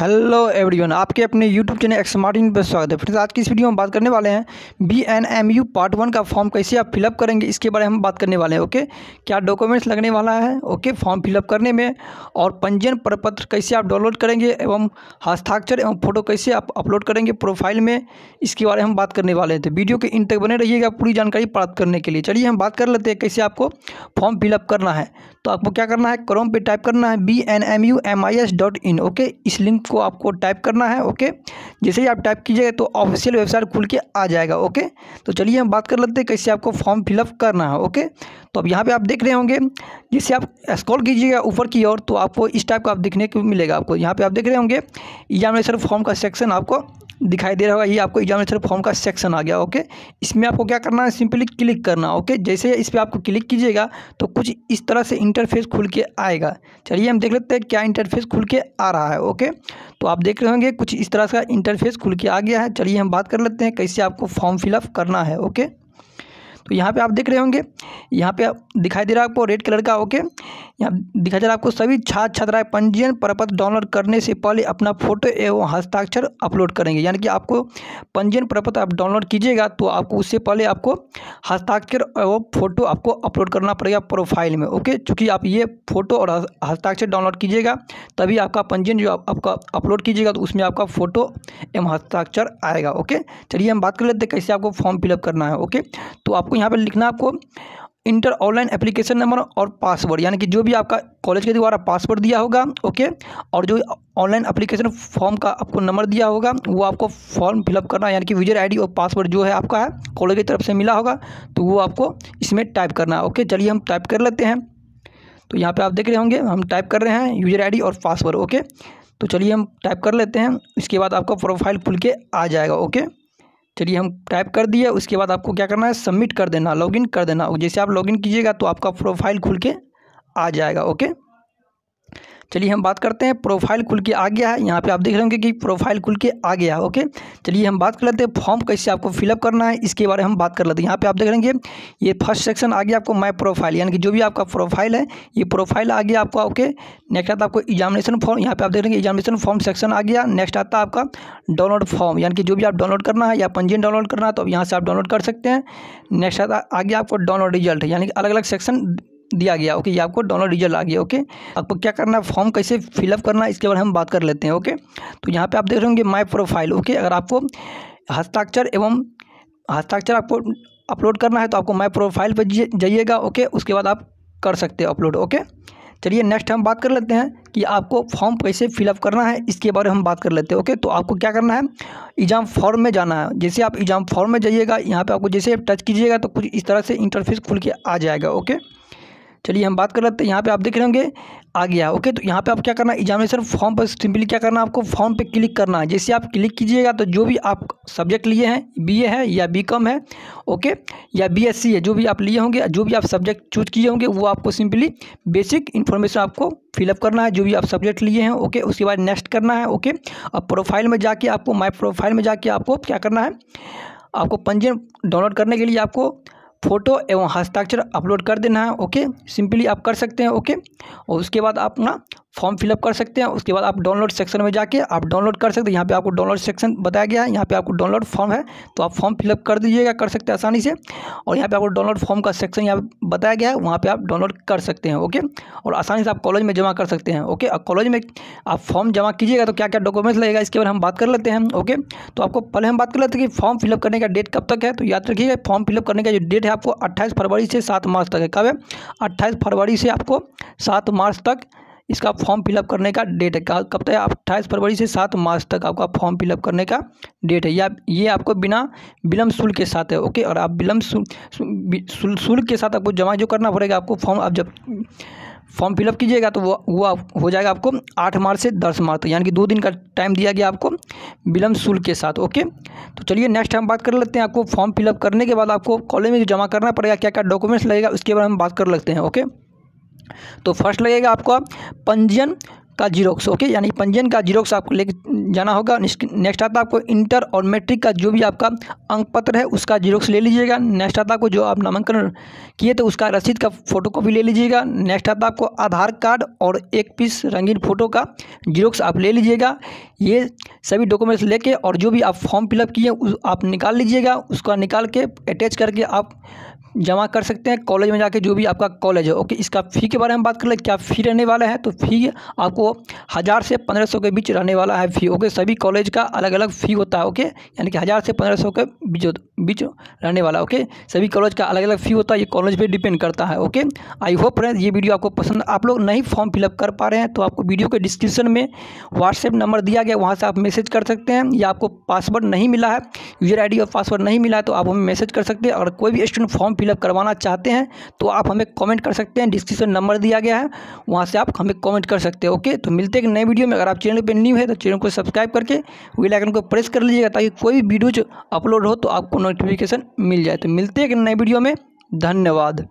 hello everyone आपके अपने YouTube channel एक्समार्ट इन पर स्वागत है फिर आज की इस वीडियो में बात करने वाले हैं B N M U part one का फॉर्म कैसे आप फिलअप करेंगे इसके बारे में हम बात करने वाले हैं ओके क्या डॉक्यूमेंट्स लगने वाला है ओके फॉर्म फिलअप करने में और पंजीयन प्रपत्र कैसे आप डाउनलोड करेंगे एवं हस्ताक्षर एवं फोटो कैसे आप अपलोड करेंगे प्रोफाइल में इसके बारे में हम बात करने वाले हैं तो वीडियो के इन तक बने रहिएगा पूरी जानकारी प्राप्त करने के लिए चलिए हम बात कर लेते हैं कैसे आपको फॉर्म फिलअप करना है तो आपको क्या करना है क्रोम पर टाइप करना है B N M U M I S dot in okay इस लिंक को आपको टाइप करना है ओके जैसे ही आप टाइप कीजिएगा तो ऑफिशियल वेबसाइट खुल के आ जाएगा ओके तो चलिए हम बात कर लेते हैं कैसे आपको फॉर्म फिलअप करना है ओके तो अब यहाँ पे आप देख रहे होंगे जैसे आप स्क्रॉल कीजिएगा ऊपर की ओर तो आपको इस टाइप का आप देखने को मिलेगा आपको यहाँ पर आप देख रहे होंगे एग्जामिनेशन फॉर्म का सेक्शन आपको दिखाई दे रहा होगा ये आपको एग्जामिनेशन फॉर्म का सेक्शन आ गया ओके इसमें आपको क्या करना है सिंपली क्लिक करना ओके जैसे इस पर आपको क्लिक कीजिएगा तो कुछ इस तरह से इंटरफेस खुल के आएगा चलिए हम देख लेते हैं क्या इंटरफेस खुल के आ रहा है ओके तो आप देख रहे होंगे कुछ इस तरह का इंटरफेस खुल के आ गया है चलिए हम बात कर लेते हैं कैसे आपको फॉर्म फिलअप करना है ओके तो यहाँ पे आप देख रहे होंगे यहाँ पे दिखाई दे रहा है आपको रेड कलर का ओके यहाँ दिखाई दे रहा है आपको सभी छात्र छात्राएं पंजीयन प्रपत्र डाउनलोड करने से पहले अपना फोटो एवं हस्ताक्षर अपलोड करेंगे यानी कि आपको पंजीयन प्रपत्र आप डाउनलोड कीजिएगा तो आपको उससे पहले आपको हस्ताक्षर एवं फोटो आपको अपलोड करना पड़ेगा प्रोफाइल में ओके चूँकि आप ये फोटो और हस्ताक्षर डाउनलोड कीजिएगा तभी आपका पंजीयन जो आपका अपलोड कीजिएगा तो उसमें आपका फोटो एवं हस्ताक्षर आएगा ओके चलिए हम बात कर लेते हैं कैसे आपको फॉर्म फिलअप करना है ओके तो आपको यहाँ पर लिखना आपको इंटर ऑनलाइन एप्लीकेशन नंबर और पासवर्ड यानी कि जो भी आपका कॉलेज के द्वारा पासवर्ड दिया होगा ओके और जो ऑनलाइन एप्लीकेशन फॉर्म का आपको नंबर दिया होगा वो आपको फॉर्म फिलअप करना यानी कि यूजर आईडी और पासवर्ड जो है आपका है कॉलेज की तरफ से मिला होगा तो वो आपको इसमें टाइप करना है ओके चलिए हम टाइप कर लेते हैं तो यहाँ पर आप देख रहे होंगे हम टाइप कर रहे हैं यूजर आई और पासवर्ड ओके तो चलिए हम टाइप कर लेते हैं इसके बाद आपका प्रोफाइल खुल के आ जाएगा ओके चलिए हम टाइप कर दिया उसके बाद आपको क्या करना है सबमिट कर देना लॉगिन कर देना जैसे आप लॉगिन कीजिएगा तो आपका प्रोफाइल खुल के आ जाएगा ओके चलिए हम बात करते हैं प्रोफाइल खुल के आ गया है यहाँ पे आप देख रहे होंगे कि प्रोफाइल खुल के आ गया है ओके चलिए हम बात कर लेते हैं फॉर्म कैसे आपको फिलअप करना है इसके बारे में हम बात कर लेते हैं यहाँ पे आप देख रहे हैं ये फर्स्ट सेक्शन आ गया आपको माई प्रोफाइल यानी कि जो भी आपका प्रोफाइल है ये प्रोफाइल आ गया आपका ओके नेक्स्ट आता आपको एग्जामिनेशन फॉर्म यहाँ पे आप देख रहे हैं एग्जामिनेशन फॉर्म सेक्शन आ गया नेक्स्ट आता आपका डाउनलोड फॉर्म यानी कि जो भी आप डाउनलोड करना है या पंजीयन डाउनलोड करना है तो यहाँ से आप डाउनलोड कर सकते हैं नेक्स्ट आता आ गया आपको डाउनलोड रिजल्ट यानी कि अलग अलग सेक्शन दिया गया ओके ये आपको डाउनलोड रिजल्ट आ गया ओके आपको क्या करना है फॉर्म कैसे फिलअप करना है इसके बारे में हम बात कर लेते हैं ओके तो यहाँ पे आप देख रहे होंगे माई प्रोफाइल ओके अगर आपको हस्ताक्षर एवं हस्ताक्षर आपको अपलोड करना है तो आपको माई प्रोफाइल पर जाइएगा ओके उसके बाद आप कर सकते हो अपलोड ओके चलिए नेक्स्ट हम बात कर लेते हैं कि आपको फॉर्म कैसे फिलअप करना है इसके बारे में हम बात कर लेते हैं ओके तो आपको क्या करना है एग्ज़ाम फॉर्म में जाना है जैसे आप एग्ज़ाम फॉर्म में जाइएगा यहाँ पे आपको जैसे टच कीजिएगा तो कुछ इस तरह से इंटरफेस खुल के आ जाएगा ओके चलिए हम बात कर लेते हैं यहाँ पे आप देख रहे होंगे आ गया ओके तो यहाँ पे आप क्या करना है एग्जामिनेशन फॉर्म पर सिंपली क्या करना है आपको फॉर्म पे क्लिक करना है जैसे आप क्लिक कीजिएगा तो जो भी आप सब्जेक्ट लिए हैं बीए है या बीकॉम है ओके या बीएससी है जो भी आप लिए होंगे जो भी आप सब्जेक्ट चूज किए होंगे वो आपको सिंपली बेसिक इन्फॉर्मेशन आपको फिलअप करना है जो भी आप सब्जेक्ट लिए हैं ओके उसके बाद नेक्स्ट करना है ओके अब प्रोफाइल में जाके आपको माई प्रोफाइल में जाके आपको क्या करना है आपको पंजीयन डाउनलोड करने के लिए आपको फ़ोटो एवं हस्ताक्षर अपलोड कर देना है ओके सिंपली आप कर सकते हैं ओके और उसके बाद आप फॉर्म फिलअप कर सकते हैं उसके बाद आप डाउनलोड सेक्शन में जाके आप डाउनलोड कर सकते हैं यहाँ पे आपको डाउनलोड सेक्शन बताया गया है यहाँ पे आपको डाउनलोड फॉर्म है तो आप फॉर्म फिलअप कर दीजिएगा कर सकते हैं आसानी से और यहाँ पे आपको डाउनलोड फॉर्म का सेक्शन यहाँ बताया गया है वहाँ पर आप डाउनलोड कर सकते हैं ओके और आसानी से आप कॉलेज में जमा कर सकते हैं ओके और कॉलेज में आप फॉर्म जमा कीजिएगा तो क्या क्या डॉक्यूमेंट्स लगेगा इसके बारे में हम बात कर लेते हैं ओके तो आपको पहले हम बात कर लेते हैं कि फॉर्म फिलअप करने का डेट कब तक है तो याद रखिएगा फॉर्म फिलअप करने का जो डेट है आपको अट्ठाईस फरवरी से सात मार्च तक है कब है अट्ठाईस फरवरी से आपको सात मार्च तक इसका फॉर्म फिलअप करने का डेट है कब तक अट्ठाईस फरवरी से सात मार्च तक आपका फॉर्म फिलअप करने का डेट है या ये आपको बिना विलम्ब शुल्क के साथ है ओके और आप विलम्ब शुल्क के साथ आपको जमा जो करना पड़ेगा आपको फॉर्म आप जब फॉर्म फिलअप कीजिएगा तो वो वो आप, हो जाएगा आपको आठ मार्च से दस मार्च तक यानी कि दो दिन का टाइम दिया गया आपको विलम्ब शुल्क के साथ ओके तो चलिए नेक्स्ट हम बात कर लेते हैं आपको फॉर्म फिलअप करने के बाद आपको कॉलेज में जो जमा करना पड़ेगा क्या क्या डॉक्यूमेंट्स लगेगा उसके बारे में बात कर लेते हैं ओके तो फर्स्ट लगेगा आपको पंजीयन का जीरोक्स ओके यानी पंजीयन का जीरोक्स आपको ले जाना होगा नेक्स्ट आता है आपको इंटर और मैट्रिक का जो भी आपका अंक पत्र है उसका जीरोक्स ले लीजिएगा नेक्स्ट आता आपको जो आप नामांकन किए तो उसका रसीद का फोटो कॉपी ले लीजिएगा नेक्स्ट आता आपको आधार कार्ड और एक पीस रंगीन फ़ोटो का जीरोक्स आप ले लीजिएगा ये सभी डॉक्यूमेंट्स लेके और जो भी आप फॉर्म फिलअप किए आप निकाल लीजिएगा उसका निकाल के अटैच करके आप जमा कर सकते हैं कॉलेज में जाके जो भी आपका कॉलेज है ओके इसका फ़ी के बारे में बात कर लें क्या फ़ी रहने वाला है तो फ़ी आपको हज़ार से पंद्रह सौ के बीच रहने वाला है फ़ी ओके सभी कॉलेज का अलग अलग फ़ी होता है ओके यानी कि हज़ार से पंद्रह सौ के बीच बीच रहने वाला ओके सभी कॉलेज का अलग अलग फ़ी होता है ये कॉलेज पर डिपेंड करता है ओके आई होप फ्रेंड ये वीडियो आपको पसंद आप लोग नहीं फॉर्म फिलअप कर पा रहे हैं तो आपको वीडियो के डिस्क्रिप्शन में व्हाट्सएप नंबर दिया गया वहाँ से आप मैसेज कर सकते हैं या आपको पासवर्ड नहीं मिला है यूजर आई और पासवर्ड नहीं मिला है तो आप हमें मैसेज कर सकते हैं अगर कोई भी स्टूडेंट फॉर्म फिल फिलअप करवाना चाहते हैं तो आप हमें कमेंट कर सकते हैं डिस्क्रिप्शन नंबर दिया गया है वहाँ से आप हमें कमेंट कर सकते हैं ओके तो मिलते हैं नए वीडियो में अगर आप चैनल पर न्यू है तो चैनल को सब्सक्राइब करके वेल को प्रेस कर लीजिएगा ताकि कोई भी वीडियो जो अपलोड हो तो आपको नोटिफिकेशन मिल जाए तो मिलते हैं नए वीडियो में धन्यवाद